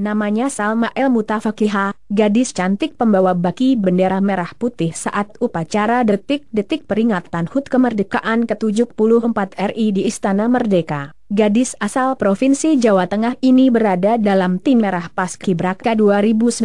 Namanya Salma El Mutafakiha, gadis cantik pembawa baki bendera merah putih saat upacara detik-detik peringatan HUT kemerdekaan ke-74 RI di Istana Merdeka. Gadis asal Provinsi Jawa Tengah ini berada dalam tim Merah Paskibraka 2019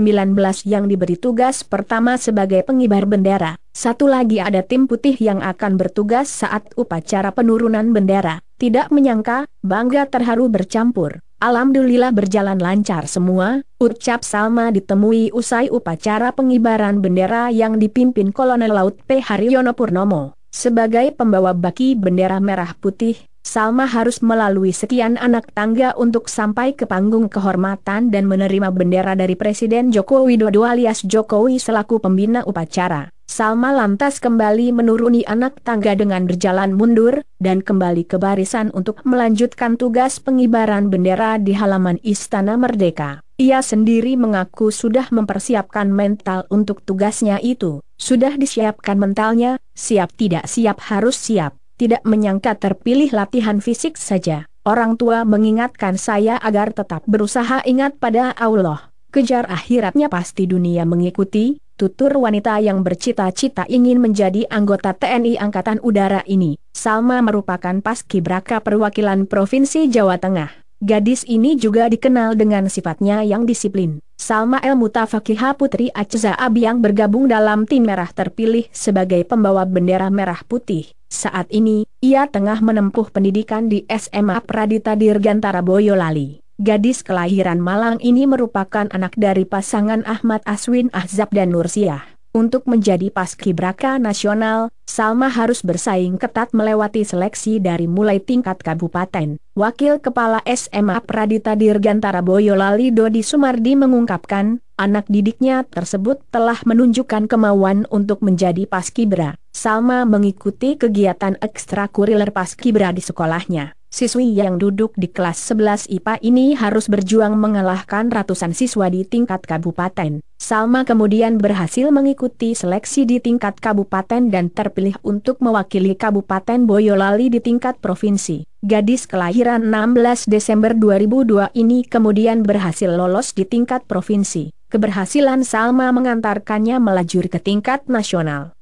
yang diberi tugas pertama sebagai pengibar bendera. Satu lagi ada tim putih yang akan bertugas saat upacara penurunan bendera. Tidak menyangka, bangga terharu bercampur. Alhamdulillah berjalan lancar semua, ucap Salma ditemui usai upacara pengibaran bendera yang dipimpin Kolonel Laut P. Haryono Purnomo, sebagai pembawa baki bendera merah putih, Salma harus melalui sekian anak tangga untuk sampai ke panggung kehormatan dan menerima bendera dari Presiden Joko Widodo alias Jokowi selaku pembina upacara. Salma lantas kembali menuruni anak tangga dengan berjalan mundur, dan kembali ke barisan untuk melanjutkan tugas pengibaran bendera di halaman Istana Merdeka. Ia sendiri mengaku sudah mempersiapkan mental untuk tugasnya itu, sudah disiapkan mentalnya, siap tidak siap harus siap tidak menyangka terpilih latihan fisik saja. Orang tua mengingatkan saya agar tetap berusaha ingat pada Allah. Kejar akhiratnya pasti dunia mengikuti, tutur wanita yang bercita-cita ingin menjadi anggota TNI Angkatan Udara ini. Salma merupakan paskibraka perwakilan Provinsi Jawa Tengah. Gadis ini juga dikenal dengan sifatnya yang disiplin. Salma El Mutafakihah Putri Aceza Abi yang bergabung dalam tim merah terpilih sebagai pembawa bendera merah putih. Saat ini, ia tengah menempuh pendidikan di SMA Pradita Dirgantara Boyolali. Gadis kelahiran Malang ini merupakan anak dari pasangan Ahmad Aswin Ahzab dan Nursiah. Untuk menjadi paskibraka nasional, Salma harus bersaing ketat melewati seleksi dari mulai tingkat kabupaten. Wakil Kepala SMA Pradita Dirgantara Boyolali Dodi Sumardi mengungkapkan, anak didiknya tersebut telah menunjukkan kemauan untuk menjadi paskibra. Salma mengikuti kegiatan ekstrakurikuler paskibra di sekolahnya. Siswi yang duduk di kelas 11 IPA ini harus berjuang mengalahkan ratusan siswa di tingkat kabupaten. Salma kemudian berhasil mengikuti seleksi di tingkat kabupaten dan terpilih untuk mewakili Kabupaten Boyolali di tingkat provinsi. Gadis kelahiran 16 Desember 2002 ini kemudian berhasil lolos di tingkat provinsi. Keberhasilan Salma mengantarkannya melaju ke tingkat nasional.